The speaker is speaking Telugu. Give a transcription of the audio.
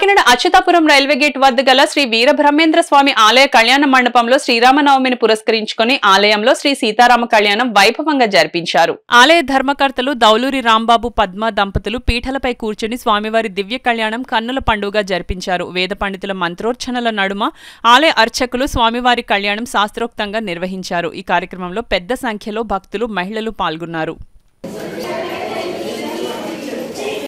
కాకినాడ అచ్యుతాపురం రైల్వే గేట్ వద్ద గల శ్రీ వీరబ్రహ్మేంద్ర స్వామి ఆలయ కళ్యాణ మండపంలో శ్రీరామనవమిని పురస్కరించుకుని ఆలయంలో శ్రీ సీతారామ కళ్యాణం వైభవంగా జరిపించారు ఆలయ ధర్మకర్తలు దౌలూరి రాంబాబు పద్మ దంపతులు పీఠలపై కూర్చుని స్వామివారి దివ్య కళ్యాణం కన్నుల పండుగ జరిపించారు వేద పండితుల మంత్రోచ్చనల నడుమ ఆలయ అర్చకులు స్వామివారి కళ్యాణం శాస్త్రోక్తంగా నిర్వహించారు ఈ కార్యక్రమంలో పెద్ద సంఖ్యలో భక్తులు మహిళలు పాల్గొన్నారు